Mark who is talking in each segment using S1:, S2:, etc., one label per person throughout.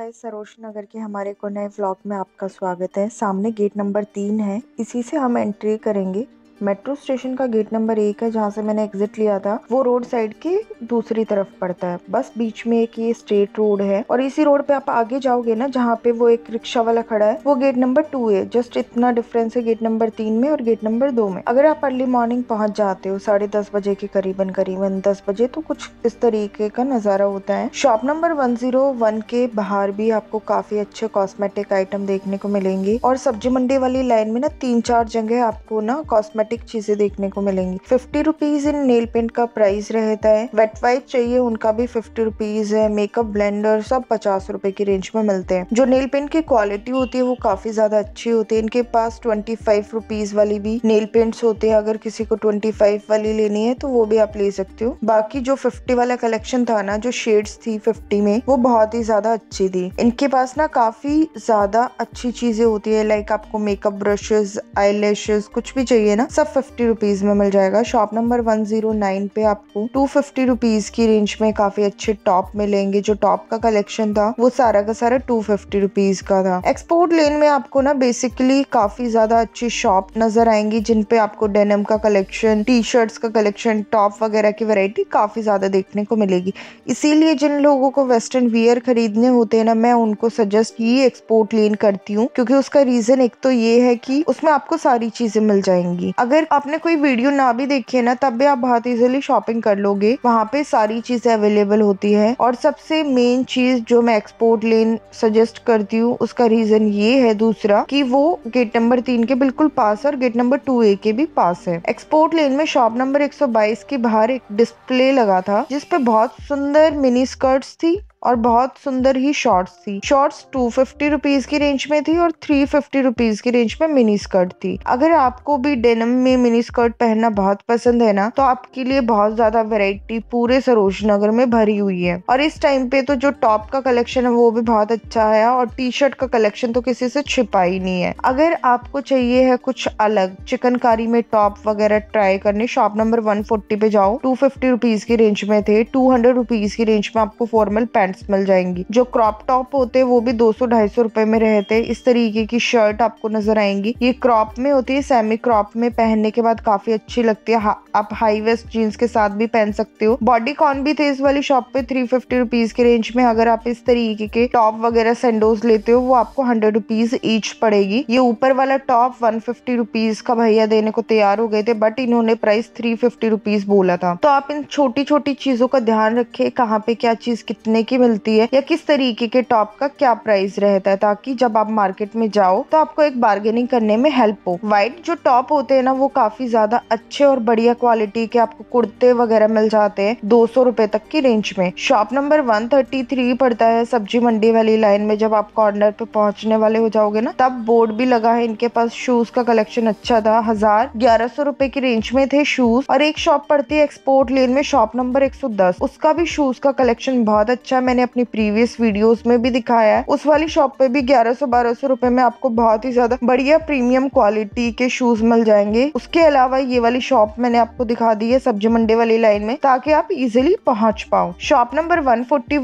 S1: हाय सरोज नगर के हमारे को नए ब्लॉग में आपका स्वागत है सामने गेट नंबर तीन है इसी से हम एंट्री करेंगे मेट्रो स्टेशन का गेट नंबर एक है जहाँ से मैंने एग्जिट लिया था वो रोड साइड के दूसरी तरफ पड़ता है बस बीच में एक ये स्ट्रेट रोड है और इसी रोड पे आप आगे जाओगे ना जहाँ पे वो एक रिक्शा वाला खड़ा है वो गेट नंबर टू है जस्ट इतना डिफरेंस है गेट नंबर तीन में और गेट नंबर दो में अगर आप अर्ली मॉर्निंग पहुंच जाते हो साढ़े दस बजे के करीबन करीबन दस बजे तो कुछ इस तरीके का नजारा होता है shop number one zero one के बाहर भी आपको काफी अच्छे कॉस्मेटिक आइटम देखने को मिलेंगे और सब्जी मंडी वाली लाइन में ना तीन चार जगह आपको ना कॉस्मेटिक एस्थेटिक चीजें देखने को मिलेंगी फिफ्टी रुपीज इन नेल पेंट का प्राइस रहता है वेट वाइप चाहिए उनका भी फिफ्टी रुपीज है मेकअप ब्लेंडर सब पचास रुपए की रेंज में मिलते हैं जो नेल पेंट की क्वालिटी होती है वो काफी ज्यादा अच्छी होती है इनके पास ट्वेंटी फाइव रुपीज वाली भी नेल पेंट होते हैं अगर किसी को ट्वेंटी फाइव वाली लेनी है तो वो भी आप ले सकते हो बाकी जो फिफ्टी वाला कलेक्शन था ना जो शेड्स थी फिफ्टी में वो बहुत ही ज्यादा अच्छी थी इनके पास ना काफी ज्यादा अच्छी चीजें होती है लाइक आपको मेकअप ब्रशेस आई कुछ भी चाहिए ना सब फिफ्टी रुपीज़ में मिल जाएगा shop number one zero nine पे आपको टू फिफ्टी रुपीज़ की रेंज में काफ़ी अच्छे टॉप मिलेंगे जो टॉप का कलेक्शन था वो सारा का सारा टू फिफ्टी रुपीज़ का था एक्सपोर्ट लेन में आपको ना बेसिकली काफ़ी ज़्यादा अच्छी शॉप नज़र आएंगी जिनपे आपको डेनम का कलेक्शन टी शर्ट्स का कलेक्शन टॉप वगैरह की वेरायटी काफ़ी ज़्यादा देखने को मिलेगी इसीलिए जिन लोगों को वेस्टर्न वियर खरीदने होते हैं ना मैं उनको सजेस्ट ये एक्सपोर्ट लेन करती हूँ क्योंकि उसका रीज़न एक तो ये है कि उसमें आपको सारी चीज़ें मिल जाएंगी अगर अगर आपने कोई वीडियो ना भी देखी है ना तब भी आप बहुत इजिली शॉपिंग कर लोगे वहाँ पे सारी चीजें अवेलेबल होती है और सबसे मेन चीज जो मैं एक्सपोर्ट लेन सजेस्ट करती हूँ उसका रीजन ये है दूसरा कि वो गेट नंबर तीन के बिल्कुल पास है और गेट नंबर टू ए के भी पास है एक्सपोर्ट लेन में शॉप नंबर बाईस के बाहर एक डिस्प्ले लगा था जिसपे बहुत सुंदर मिनी स्कर्ट्स थी और बहुत सुंदर ही शॉर्ट्स थी शॉर्ट्स टू फिफ्टी रुपीज की रेंज में थी और थ्री फिफ्टी रुपीज की रेंज में मिनी स्कर्ट थी अगर आपको भी डेनम में मिनी स्कर्ट पहनना बहुत पसंद है ना तो आपके लिए बहुत ज्यादा वेराइटी पूरे सरोज नगर में भरी हुई है और इस टाइम पे तो जो टॉप का कलेक्शन है वो भी बहुत अच्छा है और टी शर्ट का कलेक्शन तो किसी से छिपा ही नहीं है अगर आपको चाहिए है कुछ अलग चिकनकारी में टॉप वगैरह ट्राई करने शॉप नंबर वन फोर्टी पे जाओ टू फिफ्टी रुपीज की रेंज में थे टू हंड्रेड रुपीज की रेंज में आपको फॉर्मल पैंट पैंट्स मिल जाएंगी जो क्रॉप टॉप होते हैं वो भी दो सौ ढाई सौ रुपए में रहते हैं इस तरीके की शर्ट आपको नजर आएंगी ये क्रॉप में होती है सेमी क्रॉप में पहनने के बाद काफी अच्छी लगती है हा, आप हाई वेस्ट जीन्स के साथ भी पहन सकते हो बॉडी कॉन भी थे इस वाली शॉप पे थ्री फिफ्टी के रेंज में अगर आप इस तरीके के टॉप वगैरह सेंडोज लेते हो वो आपको हंड्रेड रुपीज ईच पड़ेगी ये ऊपर वाला टॉप वन फिफ्टी रुपीज का भैया देने को तैयार हो गए थे बट इन्होंने प्राइस थ्री फिफ्टी रुपीज बोला था तो आप इन छोटी छोटी चीजों का ध्यान रखें कहाँ पे क्या चीज कितने की मिलती है या किस तरीके के टॉप का क्या प्राइस रहता है ताकि जब आप मार्केट में जाओ तो आपको एक बार्गेनिंग करने में हेल्प हो वाइट जो टॉप होते हैं ना वो काफी ज्यादा अच्छे और बढ़िया क्वालिटी के आपको कुर्ते वगैरह मिल जाते हैं दो सौ रूपए तक की रेंज में shop number one thirty three पड़ता है सब्जी मंडी वाली लाइन में जब आप कॉर्नर पे पहुंचने वाले हो जाओगे ना तब बोर्ड भी लगा है इनके पास शूज का कलेक्शन अच्छा था हजार ग्यारह सौ रूपए की रेंज में थे शूज और एक शॉप पड़ती है एक्सपोर्ट लेन में शॉप नंबर एक सौ दस उसका भी शूज का कलेक्शन बहुत अच्छा है मैंने अपनी प्रीवियस वीडियोस में भी दिखाया है उस वाली शॉप पे भी 1100-1200 सौ रुपए में आपको बहुत ही ज्यादा बढ़िया प्रीमियम क्वालिटी के शूज मिल जाएंगे उसके अलावा ये वाली शॉप मैंने आपको दिखा दी है सब्जी मंडी वाली लाइन में ताकि आप इजिली पहुंच पाओ shop number one forty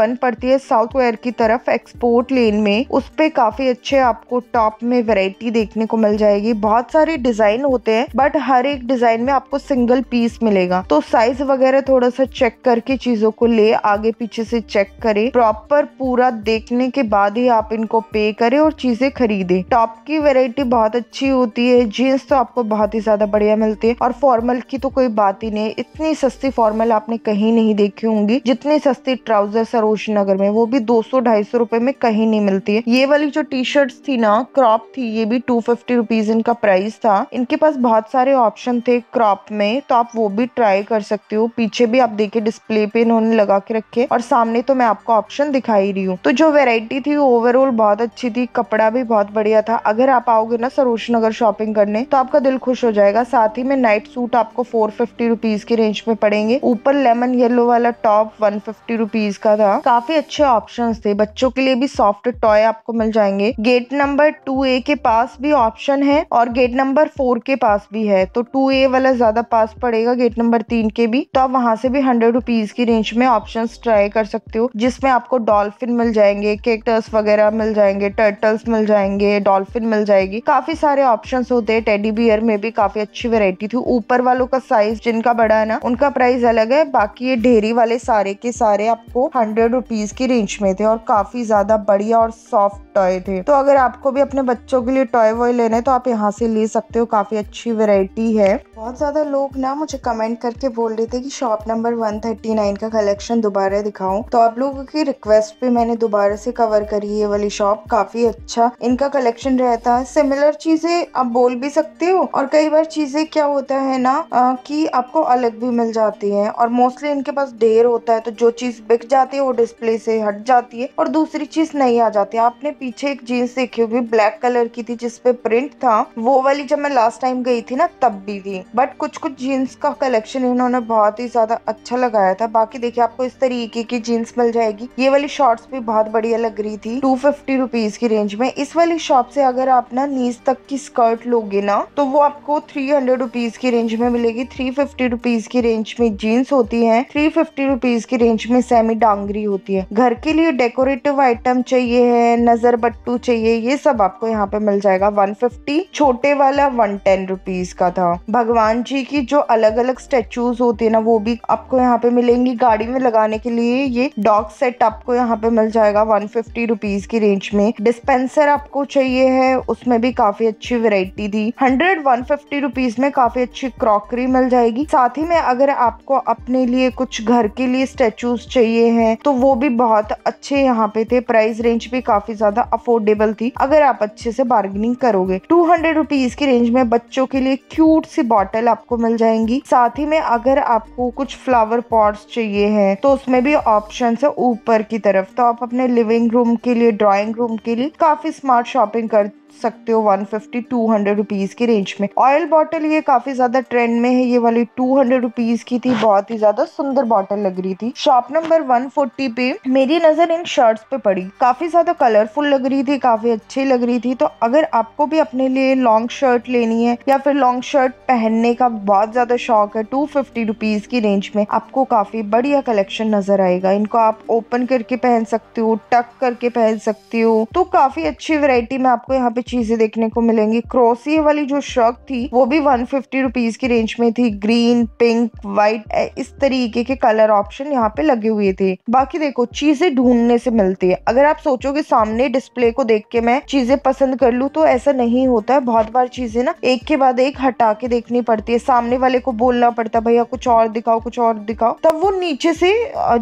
S1: one पड़ती है साउथ वेयर की तरफ एक्सपोर्ट लेन में उस पे काफी अच्छे आपको टॉप में वेराइटी देखने को मिल जाएगी बहुत सारे डिजाइन होते हैं बट हर एक डिजाइन में आपको सिंगल पीस मिलेगा तो साइज वगैरह थोड़ा सा चेक करके चीजों को ले आगे पीछे से चेक करें प्रॉपर पूरा देखने के बाद ही आप इनको पे करें और चीजें खरीदें टॉप की वेराइटी बहुत अच्छी होती है जीन्स तो आपको बहुत ही ज्यादा बढ़िया मिलती है और फॉर्मल की तो कोई बात ही नहीं इतनी सस्ती फॉर्मल आपने कहीं नहीं देखी होंगी जितनी सस्ती ट्राउजर सरोज नगर में वो भी दो सौ ढाई सौ रुपए में कहीं नहीं मिलती है ये वाली जो टी शर्ट थी ना क्रॉप थी ये भी टू फिफ्टी रुपीज इनका प्राइस था इनके पास बहुत सारे ऑप्शन थे क्रॉप में तो आप वो भी ट्राई कर सकते हो पीछे भी आप देखे डिस्प्ले पे इन्होंने लगा के रखे और सामने सामने तो मैं आपको ऑप्शन दिखाई रही हूँ तो जो वेराइटी थी ओवरऑल बहुत अच्छी थी कपड़ा भी बहुत बढ़िया था अगर आप आओगे ना सरोज नगर शॉपिंग करने तो आपका दिल खुश हो जाएगा साथ ही में नाइट सूट आपको फोर फिफ्टी रुपीज की रेंज में पड़ेंगे ऊपर लेमन येलो वाला टॉप वन फिफ्टी रुपीज का था काफी अच्छे ऑप्शन थे बच्चों के लिए भी सॉफ्ट टॉय आपको मिल जाएंगे गेट नंबर टू ए के पास भी ऑप्शन है और गेट नंबर फोर के पास भी है तो टू ए वाला ज्यादा पास पड़ेगा गेट नंबर तीन के भी तो आप वहां से भी हंड्रेड रुपीज की रेंज में ऑप्शन ट्राई कर सकते सकते हो जिसमें आपको डॉल्फिन मिल जाएंगे केक्टर्स वगैरह मिल जाएंगे टर्टल्स मिल जाएंगे डॉल्फिन मिल जाएगी काफी सारे ऑप्शन होते हैं टेडी बियर में भी काफी अच्छी वेरायटी थी ऊपर वालों का साइज जिनका बड़ा है ना उनका प्राइस अलग है बाकी ये ढेरी वाले सारे के सारे आपको हंड्रेड रुपीज की रेंज में थे और काफी ज्यादा बढ़िया और सॉफ्ट टॉय थे तो अगर आपको भी अपने बच्चों के लिए टॉय वॉय लेना है तो आप यहाँ से ले सकते हो काफी अच्छी वेरायटी है बहुत ज्यादा लोग ना मुझे कमेंट करके बोल रहे थे कि शॉप नंबर 139 का कलेक्शन दोबारा दिखाऊं तो तो आप लोगों की रिक्वेस्ट पे मैंने दोबारा से कवर करी ये वाली शॉप काफी अच्छा इनका कलेक्शन रहता है सिमिलर चीजें आप बोल भी सकते हो और कई बार चीजें क्या होता है ना आ, कि आपको अलग भी मिल जाती है और मोस्टली इनके पास ढेर होता है तो जो चीज बिक जाती है वो डिस्प्ले से हट जाती है और दूसरी चीज नहीं आ जाती आपने पीछे एक जीन्स देखी होगी ब्लैक कलर की थी जिसपे प्रिंट था वो वाली जब मैं लास्ट टाइम गई थी ना तब भी थी बट कुछ कुछ जीन्स का कलेक्शन इन्होंने बहुत ही ज्यादा अच्छा लगाया था बाकी देखिए आपको इस तरीके की जीन्स मिल जाएगी ये वाली शॉर्ट्स भी बहुत बढ़िया लग रही थी टू फिफ्टी रुपीज की रेंज में इस वाली शॉप से अगर आप ना नीज तक की स्कर्ट लोगे ना तो वो आपको थ्री हंड्रेड रुपीज की रेंज में मिलेगी थ्री फिफ्टी रुपीज की रेंज में जीन्स होती है थ्री फिफ्टी रुपीज की रेंज में सेमी डांगरी होती है घर के लिए डेकोरेटिव आइटम चाहिए है नजर बट्टू चाहिए ये सब आपको यहाँ पे मिल जाएगा वन फिफ्टी छोटे वाला वन टेन रुपीज का था भगवान जी की जो अलग अलग स्टेचूज होते हैं ना वो भी आपको यहाँ पे मिलेंगी गाड़ी में लगाने के लिए ये डॉग सेट आपको यहाँ पे मिल जाएगा वन फिफ्टी रुपीज की रेंज में डिस्पेंसर आपको चाहिए है उसमें भी काफी अच्छी वेराइटी थी हंड्रेड वन फिफ्टी रुपीज में काफी अच्छी क्रॉकरी मिल जाएगी साथ ही में अगर आपको अपने लिए कुछ घर के लिए स्टेचूज चाहिए है तो वो भी बहुत अच्छे यहाँ पे थे प्राइस रेंज भी काफी ज्यादा अफोर्डेबल थी अगर आप अच्छे से बार्गेनिंग करोगे टू हंड्रेड रुपीज की रेंज में बच्चों के लिए क्यूट सी बॉटल आपको मिल जाएंगी साथ ही में अगर आपको कुछ फ्लावर पॉट्स चाहिए हैं तो उसमें भी ऑप्शन ऑप्शन है ऊपर की तरफ तो आप अपने लिविंग रूम के लिए ड्राइंग रूम के लिए काफी स्मार्ट शॉपिंग कर सकते हो 150 200 रुपीस के रेंज में ऑयल बॉटल ये काफी ज्यादा ट्रेंड में है ये वाली 200 रुपीस की थी बहुत ही ज्यादा सुंदर बॉटल लग रही थी शॉप नंबर 140 पे मेरी नजर इन शर्ट्स पे पड़ी काफी ज्यादा कलरफुल लग रही थी काफी अच्छी लग रही थी तो अगर आपको भी अपने लिए लॉन्ग शर्ट लेनी है या फिर लॉन्ग शर्ट पहनने का बहुत ज्यादा शौक है टू फिफ्टी रुपीज की रेंज में आपको काफी बढ़िया कलेक्शन नजर आएगा इनको आप ओपन करके पहन सकते हो टक करके पहन सकते हो तो काफी अच्छी वेरायटी में आपको यहाँ पे चीजें देखने को मिलेंगी क्रोसी वाली जो शर्क थी वो भी वन फिफ्टी रुपीज की रेंज में थी ग्रीन पिंक व्हाइट इस तरीके के कलर ऑप्शन यहाँ पे लगे हुए थे बाकी देखो चीजें ढूंढने से मिलती है अगर आप सोचोगे सामने डिस्प्ले को देख के मैं चीजें पसंद कर लू तो ऐसा नहीं होता है बहुत बार चीजें ना एक के बाद एक हटा के देखनी पड़ती है सामने वाले को बोलना पड़ता है भैया कुछ और दिखाओ कुछ और दिखाओ तब वो नीचे से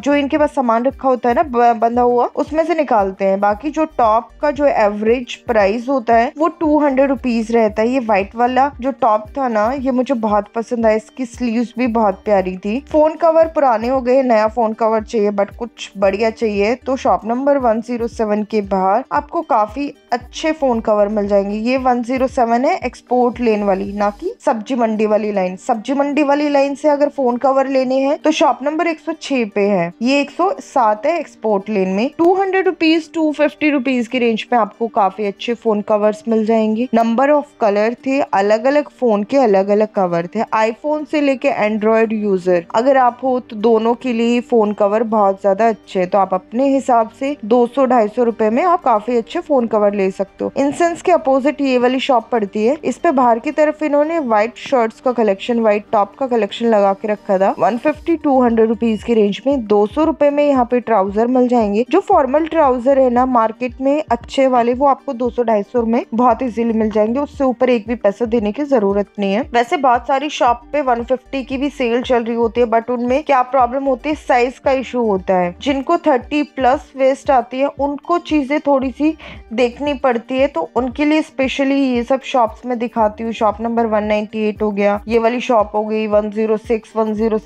S1: जो इनके पास सामान रखा होता है ना बंधा हुआ उसमें से निकालते हैं बाकी जो टॉप का जो एवरेज प्राइस होता होता है वो टू हंड्रेड रुपीज रहता है ये व्हाइट वाला जो टॉप था ना ये मुझे बहुत पसंद आया इसकी स्लीव्स भी बहुत प्यारी थी फोन कवर पुराने हो गए नया फोन कवर चाहिए बट कुछ बढ़िया चाहिए तो shop number one zero seven के बाहर आपको काफी अच्छे फोन कवर मिल जाएंगे ये वन जीरो सेवन है एक्सपोर्ट लेन वाली ना कि सब्जी मंडी वाली लाइन सब्जी मंडी वाली लाइन से अगर फोन कवर लेने हैं तो शॉप नंबर एक सौ छह पे है ये एक सौ सात है एक्सपोर्ट लेन में two hundred rupees two fifty rupees की रेंज में आपको काफी अच्छे फोन कवर कवर्स मिल जाएंगे नंबर ऑफ कलर थे अलग अलग फोन के अलग अलग कवर थे आईफोन से लेके एंड्रॉयड यूजर अगर आप हो तो दोनों के लिए फोन कवर बहुत ज्यादा अच्छे हैं तो आप अपने हिसाब से 200 250 रुपए में आप काफी अच्छे फोन कवर ले सकते हो इंसेंस के अपोजिट ये वाली शॉप पड़ती है इस पे बाहर की तरफ इन्होंने व्हाइट शर्ट्स का कलेक्शन व्हाइट टॉप का कलेक्शन लगा के रखा था 150 200 रुपीस की रेंज में सौ रूपये में यहाँ पे ट्राउजर मिल जाएंगे जो फॉर्मल ट्राउजर है ना मार्केट में अच्छे वाले वो आपको दो सौ ढाई सौ स्टोर में बहुत इजीली मिल जाएंगे उससे ऊपर एक भी पैसा देने की जरूरत नहीं है वैसे बहुत सारी शॉप पे 150 की भी सेल चल रही होती है बट उनमें क्या प्रॉब्लम होती है साइज का इशू होता है जिनको 30 प्लस वेस्ट आती है उनको चीजें थोड़ी सी देखनी पड़ती है तो उनके लिए स्पेशली ये सब शॉप में दिखाती हूँ शॉप नंबर वन हो गया ये वाली शॉप हो गई 106, 107,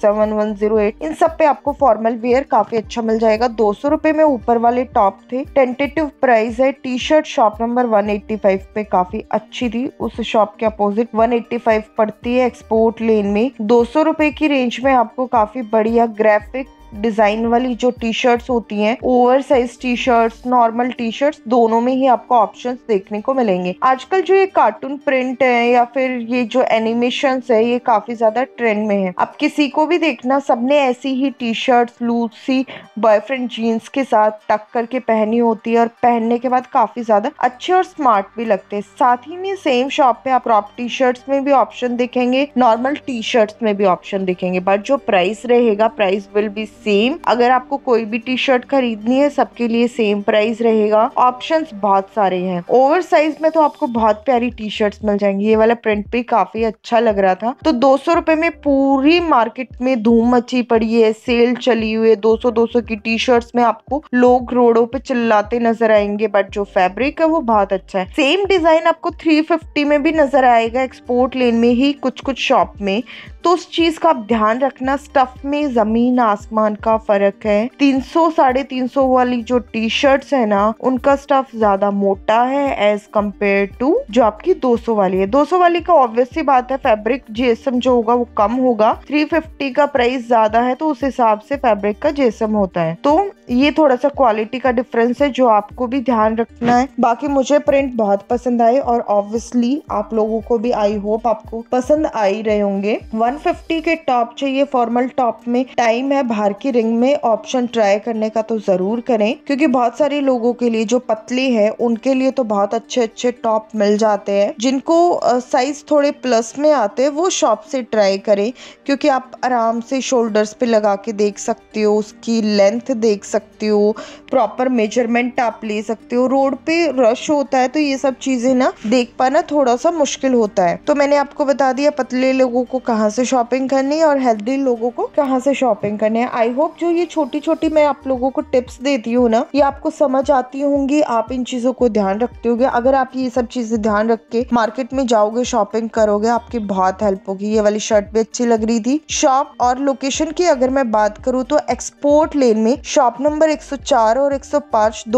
S1: 108 इन सब पे आपको फॉर्मल वेयर काफी अच्छा मिल जाएगा दो में ऊपर वाले टॉप थे टेंटेटिव प्राइस है T shirt shop number one 185 पे काफी अच्छी थी उस शॉप के अपोजिट 185 पड़ती है एक्सपोर्ट लेन में दो सौ की रेंज में आपको काफी बढ़िया ग्राफिक डिज़ाइन वाली जो टी शर्ट्स होती हैं over size T shirts normal T shirts दोनों में ही आपको ऑप्शन देखने को मिलेंगे आजकल जो ये कार्टून प्रिंट है या फिर ये जो एनिमेशन है ये काफी ज्यादा ट्रेंड में है आप किसी को भी देखना सबने ऐसी ही टी शर्ट्स लूज सी बॉयफ्रेंड जीन्स के साथ टक करके पहनी होती है और पहनने के बाद काफी ज्यादा अच्छे और स्मार्ट भी लगते हैं साथ ही में सेम शॉप पे आप क्रॉप टी शर्ट्स में भी ऑप्शन देखेंगे नॉर्मल टी शर्ट्स में भी ऑप्शन दिखेंगे बट जो प्राइस रहेगा प्राइस विल बी सेम अगर आपको कोई भी टी शर्ट खरीदनी है सबके लिए सेम प्राइस रहेगा ऑप्शन बहुत सारे हैं ओवर साइज में तो आपको बहुत प्यारी टी शर्ट मिल जाएंगी ये वाला प्रिंट भी काफी अच्छा लग रहा था तो दो सौ में पूरी मार्केट में धूम मची पड़ी है सेल चली हुई है दो सौ दो सौ की टी शर्ट में आपको लोग रोडो पे चिल्लाते नजर आएंगे बट जो फेब्रिक है वो बहुत अच्छा है सेम डिजाइन आपको थ्री फिफ्टी में भी नजर आएगा एक्सपोर्ट लेन में ही कुछ कुछ शॉप में तो उस चीज का आप ध्यान रखना स्टफ में जमीन आसमान आसमान का फर्क है तीन सौ साढ़े तीन सौ वाली जो टी शर्ट्स है ना उनका स्टफ ज्यादा मोटा है एज कम्पेयर टू जो आपकी दो सौ वाली है दो सौ वाली का ऑब्वियसली बात है फेब्रिक जेसम जो होगा वो कम होगा थ्री फिफ्टी का प्राइस ज्यादा है तो उस हिसाब से फेब्रिक का जेसम होता है तो ये थोड़ा सा क्वालिटी का डिफरेंस है जो आपको भी ध्यान रखना है बाकी मुझे प्रिंट बहुत पसंद आई और ऑब्वियसली आप लोगों को भी आई होप आपको पसंद आ ही रहे होंगे 150 के टॉप चाहिए फॉर्मल टॉप में टाइम है बाहर की रिंग में ऑप्शन ट्राई करने का तो ज़रूर करें क्योंकि बहुत सारे लोगों के लिए जो पतली है उनके लिए तो बहुत अच्छे अच्छे टॉप मिल जाते हैं जिनको साइज थोड़े प्लस में आते हैं वो शॉप से ट्राई करें क्योंकि आप आराम से शोल्डर्स पे लगा के देख सकते हो उसकी लेंथ देख सकते हो प्रॉपर मेजरमेंट आप ले सकते हो रोड पे रश होता है तो ये सब चीज़ें ना देख पाना थोड़ा सा मुश्किल होता है तो मैंने आपको बता दिया पतले लोगों को कहाँ से शॉपिंग करनी है और हेल्दी लोगों को कहाँ से शॉपिंग करनी है आई आई होप जो ये छोटी छोटी मैं आप लोगों को टिप्स देती हूँ ना ये आपको समझ आती होंगी आप इन चीजों को ध्यान रखते होगे अगर आप ये सब चीजें ध्यान रख के मार्केट में जाओगे शॉपिंग करोगे आपकी बहुत हेल्प होगी ये वाली शर्ट भी अच्छी लग रही थी शॉप और लोकेशन की अगर मैं बात करूँ तो एक्सपोर्ट लेन में शॉप नंबर एक और एक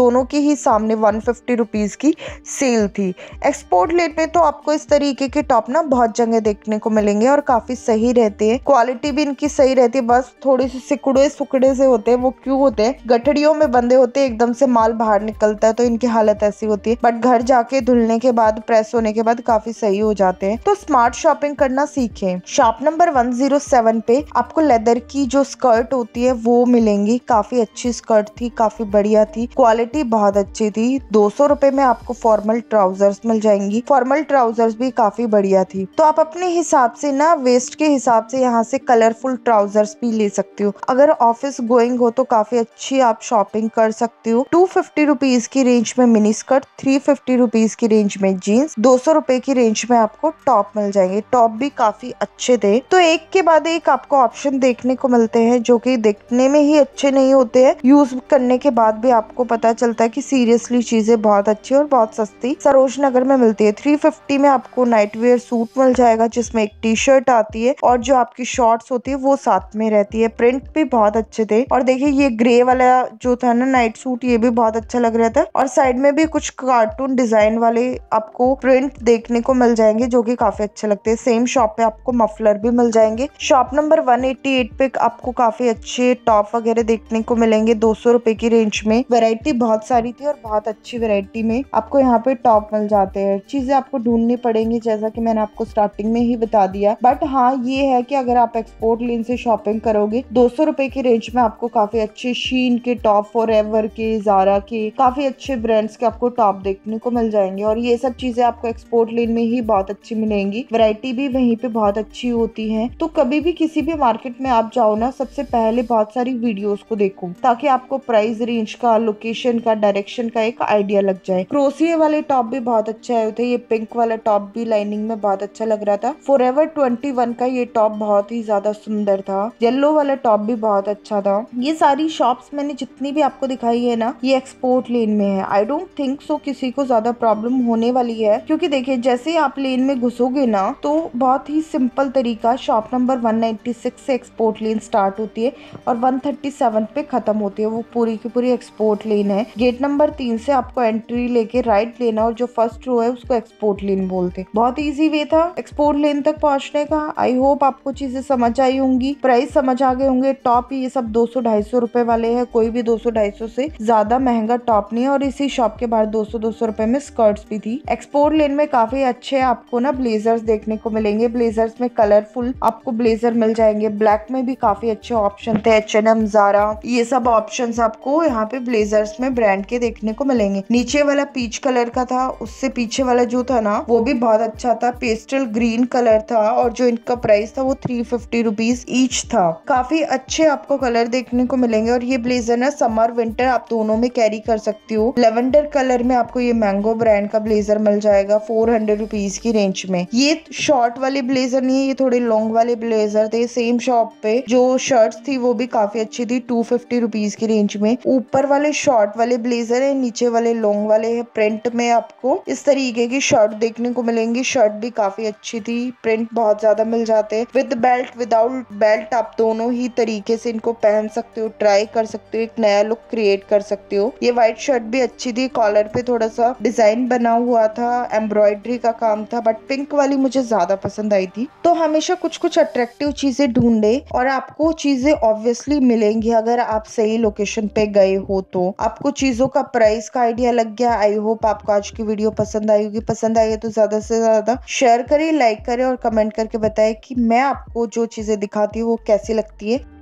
S1: दोनों के ही सामने वन रुपीस की सेल थी एक्सपोर्ट लेन में तो आपको इस तरीके के टॉप ना बहुत जगह देखने को मिलेंगे और काफी सही रहते हैं क्वालिटी भी इनकी सही रहती है बस थोड़ी सी सिकुड़ टुकड़े सुकड़े से होते हैं वो क्यों होते हैं गठड़ियों में बंधे होते हैं एकदम से माल बाहर निकलता है तो इनकी हालत ऐसी होती है बट घर जाके धुलने के बाद प्रेस होने के बाद काफी सही हो जाते हैं तो स्मार्ट शॉपिंग करना सीखे shop number one zero seven पे आपको लेदर की जो स्कर्ट होती है वो मिलेंगी काफी अच्छी स्कर्ट थी काफी बढ़िया थी क्वालिटी बहुत अच्छी थी दो सौ रुपए में आपको फॉर्मल ट्राउजर्स मिल जाएंगी फॉर्मल ट्राउजर्स भी काफी बढ़िया थी तो आप अपने हिसाब से ना वेस्ट के हिसाब से यहाँ से कलरफुल ट्राउजर्स भी ले सकते हो अगर अगर ऑफिस गोइंग हो तो काफी अच्छी आप शॉपिंग कर सकती हो टू फिफ्टी रुपीज की रेंज में mini skirt three fifty rupees की रेंज में जीन्स दो सौ रुपए की रेंज में आपको टॉप मिल जाएंगे टॉप भी काफी अच्छे थे तो एक के बाद एक आपको ऑप्शन देखने को मिलते हैं जो की देखने में ही अच्छे नहीं होते हैं यूज करने के बाद भी आपको पता चलता है की सीरियसली चीजें बहुत अच्छी और बहुत सस्ती सरोज नगर में मिलती है थ्री फिफ्टी में आपको नाइट वेयर सूट मिल जाएगा जिसमें एक टी शर्ट आती है और जो आपकी शॉर्ट्स होती है वो साथ में रहती है प्रिंट भी बहुत बहुत अच्छे थे और देखिए ये ग्रे वाला जो था ना नाइट सूट ये भी बहुत अच्छा लग रहा था और साइड में भी कुछ कार्टून डिजाइन वाले आपको प्रिंट देखने को मिल जाएंगे जो कि काफी अच्छे लगते हैं सेम शॉप पे आपको मफलर भी मिल जाएंगे शॉप नंबर 188 पे आपको काफी अच्छे टॉप वगैरह देखने को मिलेंगे दो सौ की रेंज में वेरायटी बहुत सारी थी और बहुत अच्छी वेरायटी में आपको यहाँ पे टॉप मिल जाते हैं चीजें आपको ढूंढनी पड़ेंगी जैसा की मैंने आपको स्टार्टिंग में ही बता दिया बट हाँ ये है की अगर आप एक्सपोर्ट लेन से शॉपिंग करोगे दो सौ रुपए की रेंज में आपको काफी अच्छे शीन के टॉप फॉर एवर के जारा के काफी अच्छे ब्रांड्स के आपको टॉप देखने को मिल जाएंगे और ये सब चीजें आपको एक्सपोर्ट लेन में ही बहुत अच्छी मिलेंगी वरायटी भी वहीं पे बहुत अच्छी होती है तो कभी भी किसी भी मार्केट में आप जाओ ना सबसे पहले बहुत सारी वीडियोस को देखो ताकि आपको प्राइस रेंज का लोकेशन का डायरेक्शन का एक आइडिया लग जाए क्रोसिए वाले टॉप भी बहुत अच्छे आए थे ये पिंक वाला टॉप भी लाइनिंग में बहुत अच्छा लग रहा था फॉर एवर ट्वेंटी वन का ये टॉप बहुत ही ज्यादा सुंदर था येलो वाला टॉप भी बहुत बहुत अच्छा था ये सारी शॉप्स मैंने जितनी भी आपको दिखाई है ना ये एक्सपोर्ट लेन में है आई डोंट थिंक सो किसी को ज्यादा प्रॉब्लम होने वाली है क्योंकि देखिए जैसे आप लेन में घुसोगे ना तो बहुत ही सिंपल तरीका शॉप नंबर 196 से एक्सपोर्ट लेन स्टार्ट होती है और 137 पे खत्म होती है वो पूरी की पूरी एक्सपोर्ट लेन है गेट नंबर तीन से आपको एंट्री लेके राइट लेना और जो फर्स्ट रो है उसको एक्सपोर्ट लेन बोलते बहुत ईजी वे था एक्सपोर्ट लेन तक पहुंचने का आई होप आपको चीजें समझ आई होंगी प्राइस समझ आ गए होंगे टॉप टॉप ये सब दो सौ ढाई सौ रुपए वाले हैं कोई भी दो सौ ढाई सौ से ज्यादा महंगा टॉप नहीं है और इसी शॉप के बाहर दो सौ दो सौ रुपए में स्कर्ट्स भी थी एक्सपोर्ट लेन में काफी अच्छे आपको ना ब्लेजर्स देखने को मिलेंगे ब्लेजर्स में कलरफुल आपको ब्लेजर मिल जाएंगे ब्लैक में भी काफी अच्छे ऑप्शन थे एच एन एम जारा ये सब ऑप्शन आपको यहाँ पे ब्लेजर्स में ब्रांड के देखने को मिलेंगे नीचे वाला पीच कलर का था उससे पीछे वाला जो था ना वो भी बहुत अच्छा था पेस्टल ग्रीन कलर था और जो इनका प्राइस था वो थ्री फिफ्टी रुपीज ईच था काफी अच्छे आपको कलर देखने को मिलेंगे और ये ब्लेजर ना समर विंटर आप दोनों में कैरी कर सकती हो लेवेंडर कलर में आपको ये मैंगो ब्रांड का ब्लेजर मिल जाएगा फोर हंड्रेड रुपीज की रेंज में ये शॉर्ट वाले ब्लेजर नहीं है ये थोड़े लॉन्ग वाले ब्लेजर थे सेम शॉप पे जो शर्ट थी वो भी काफी अच्छी थी टू फिफ्टी रुपीज की रेंज में ऊपर वाले शॉर्ट वाले ब्लेजर है नीचे वाले लॉन्ग वाले है प्रिंट में आपको इस तरीके की शर्ट देखने को मिलेंगी शर्ट भी काफी अच्छी थी प्रिंट बहुत ज्यादा मिल जाते हैं विद बेल्ट विदाउट बेल्ट आप दोनों ही तरीके से इनको पहन सकते हो ट्राई कर सकते हो एक नया लुक क्रिएट कर सकते हो ये व्हाइट शर्ट भी अच्छी थी कॉलर पे थोड़ा सा डिजाइन बना हुआ था एम्ब्रॉयडरी का काम था बट पिंक वाली मुझे ज्यादा पसंद आई थी तो हमेशा कुछ कुछ अट्रैक्टिव चीजें ढूंढे और आपको चीजें ऑब्वियसली मिलेंगी अगर आप सही लोकेशन पे गए हो तो आपको चीजों का प्राइस का आइडिया लग गया आई होप आपको आज की वीडियो पसंद आई होगी पसंद आई है तो ज्यादा से ज्यादा शेयर करें लाइक करें और कमेंट करके बताएं कि मैं आपको जो चीजें दिखाती हूँ वो कैसी लगती है